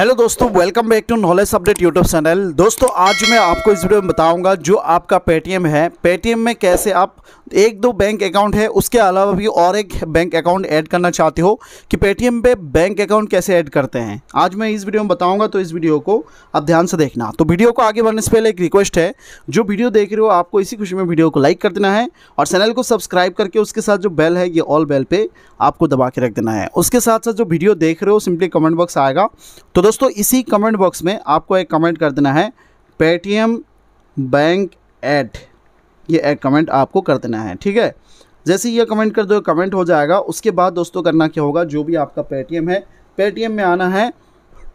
hello दोस्तों welcome back to knowledge update YouTube channel दोस्तों आज मैं आपको इस वीडियो में बताऊंगा जो आपका पेटीएम है पेटीएम में कैसे आप एक दो बैंक अकाउंट है उसके अलावा भी और एक बैंक अकाउंट ऐड करना चाहते हो कि पेटीएम पे बैंक अकाउंट कैसे ऐड करते हैं आज मैं इस वीडियो में बताऊँगा तो इस वीडियो को आप ध्यान से देखना तो वीडियो को आगे बढ़ने से पहले एक रिक्वेस्ट है जो वीडियो देख रहे हो आपको इसी खुशी में वीडियो को लाइक कर देना है और चैनल को सब्सक्राइब करके उसके साथ जो बेल है ये ऑल बेल पर आपको दबा के रख देना है उसके साथ साथ जो वीडियो देख रहे हो सिंपली कमेंट बॉक्स आएगा तो दोस्तों इसी कमेंट बॉक्स में आपको एक कमेंट कर देना है पेटीएम बैंक एट ये एक कमेंट आपको कर देना है ठीक है जैसे ये कमेंट कर दो कमेंट हो जाएगा उसके बाद दोस्तों करना क्या होगा जो भी आपका पेटीएम है पेटीएम में आना है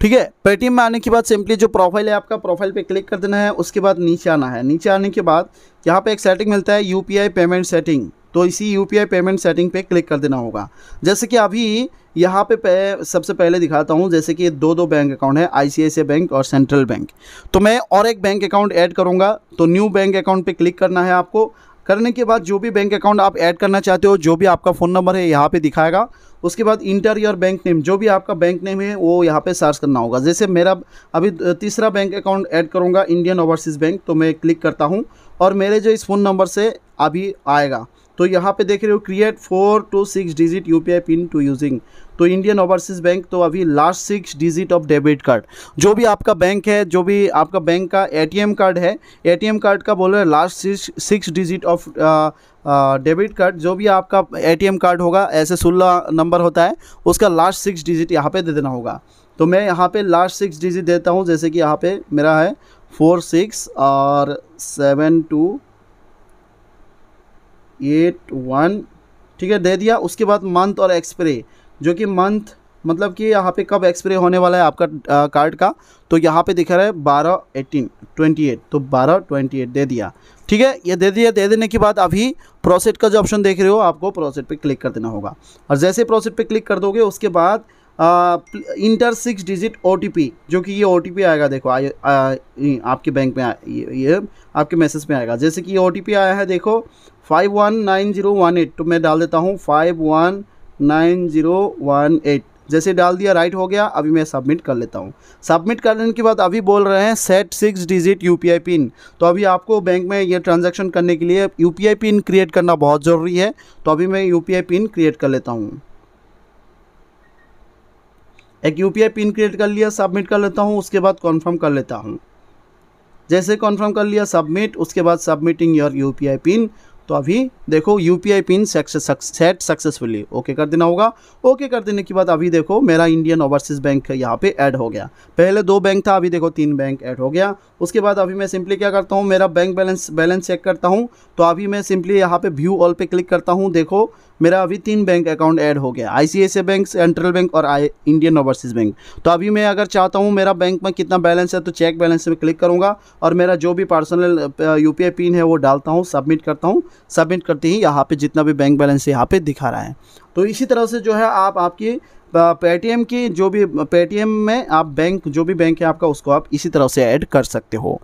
ठीक है पेटीएम में आने के बाद सिंपली जो प्रोफाइल है आपका प्रोफाइल पे क्लिक कर देना है उसके बाद नीचे आना है नीचे आने के बाद यहाँ पे एक सेटिंग मिलता है यूपीआई पेमेंट सेटिंग तो इसी यू पेमेंट सेटिंग पे क्लिक कर देना होगा जैसे कि अभी यहाँ पे, सबसे पहले दिखाता हूँ जैसे कि दो दो बैंक अकाउंट है आई बैंक और सेंट्रल बैंक तो मैं और एक बैंक अकाउंट ऐड करूँगा तो न्यू बैंक अकाउंट पे क्लिक करना है आपको करने के बाद जो भी बैंक अकाउंट आप ऐड करना चाहते हो जो भी आपका फ़ोन नंबर है यहाँ पे दिखाएगा उसके बाद इंटर योर बैंक नेम जो भी आपका बैंक नेम है वो यहाँ पे सर्च करना होगा जैसे मेरा अभी तीसरा बैंक अकाउंट ऐड करूँगा इंडियन ओवरसीज़ बैंक तो मैं क्लिक करता हूँ और मेरे जो इस फ़ोन नंबर से अभी आएगा तो यहाँ पे देख रहे हो create four to six digit U PIN to using तो इंडियन ओवरसीज बैंक तो अभी last six digit of debit card जो भी आपका बैंक है जो भी आपका बैंक का एटीएम कार्ड है एटीएम कार्ड का बोल रहे हैं last six digit of debit card जो भी आपका एटीएम कार्ड होगा ऐसे सोलह नंबर होता है उसका लास्ट सिक्स डिजिट यहाँ पे दे देना होगा तो मैं यहाँ पे लास्ट सिक्स डिजिट देता हूँ जैसे कि यहाँ पे मेरा है फोर सिक्स और सेवन टू एट वन ठीक है दे दिया उसके बाद मंथ और एक्सप्रे जो कि मंथ मतलब कि यहाँ पे कब एक्सप्रे होने वाला है आपका कार्ड का तो यहाँ पे दिखा रहा है बारह एटीन ट्वेंटी एट तो बारह ट्वेंटी एट दे दिया ठीक है ये दे दिया दे देने के बाद अभी प्रोसेट का जो ऑप्शन देख रहे हो आपको प्रोसेट पे क्लिक कर देना होगा और जैसे प्रोसेट पे क्लिक कर दोगे उसके बाद इंटर सिक्स डिजिट ओ जो कि ये ओ आएगा देखो आ, आ, आपके बैंक में आ, ये, ये आपके मैसेज में आएगा जैसे कि ये ओ आया है देखो five one nine zero one eight तो मैं डाल देता हूँ five one nine zero one eight जैसे डाल दिया राइट हो गया अभी मैं सबमिट कर लेता हूँ सबमिट करने के बाद अभी बोल रहे हैं set six digit U PIN तो अभी आपको बैंक में ये ट्रांजेक्शन करने के लिए यू पिन क्रिएट करना बहुत ज़रूरी है तो अभी मैं यू पिन क्रिएट कर लेता हूँ एक यू पिन क्रिएट कर लिया सबमिट कर लेता हूँ उसके बाद कन्फर्म कर लेता हूँ जैसे कन्फर्म कर लिया सबमिट उसके बाद सबमिटिंग योर यू पिन तो अभी देखो U P I PIN set successfully okay कर देना होगा ओके कर देने के बाद अभी देखो मेरा इंडियन ओवरसीज बैंक यहाँ पे ऐड हो गया पहले दो बैंक था अभी देखो तीन बैंक ऐड हो गया उसके बाद अभी मैं सिंपली क्या करता हूँ मेरा बैंक बैलेंस बैलेंस चेक करता हूँ तो अभी मैं सिंपली यहाँ पे व्यू ऑल पे क्लिक करता हूँ देखो मेरा अभी तीन बैंक अकाउंट ऐड हो गया आई बैंक सेंट्रल बैंक और इंडियन ओवरसीज़ बैंक तो अभी मैं अगर चाहता हूँ मेरा बैंक में कितना बैलेंस है तो चेक बैलेंस में क्लिक करूँगा और मेरा जो भी पर्सनल यू पिन है वो डालता हूँ सबमिट करता हूँ सबमिट करते ही यहाँ पे जितना भी बैंक बैलेंस यहाँ पे दिखा रहा है तो इसी तरह से जो है आप आपकी पेटीएम की जो भी पेटीएम में आप बैंक जो भी बैंक है आपका उसको आप इसी तरह से ऐड कर सकते हो